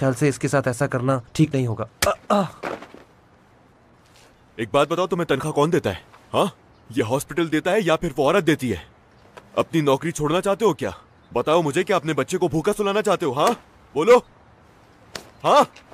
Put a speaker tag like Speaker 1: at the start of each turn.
Speaker 1: ख्याल से इसके साथ ऐसा करना ठीक नहीं होगा आ, आ।
Speaker 2: एक बात बताओ तुम्हें तनख्वाह कौन देता है हा? ये हॉस्पिटल देता है या फिर वो औरत देती है अपनी नौकरी छोड़ना चाहते हो क्या बताओ मुझे कि अपने बच्चे को भूखा सुलाना चाहते हो हाँ बोलो हाँ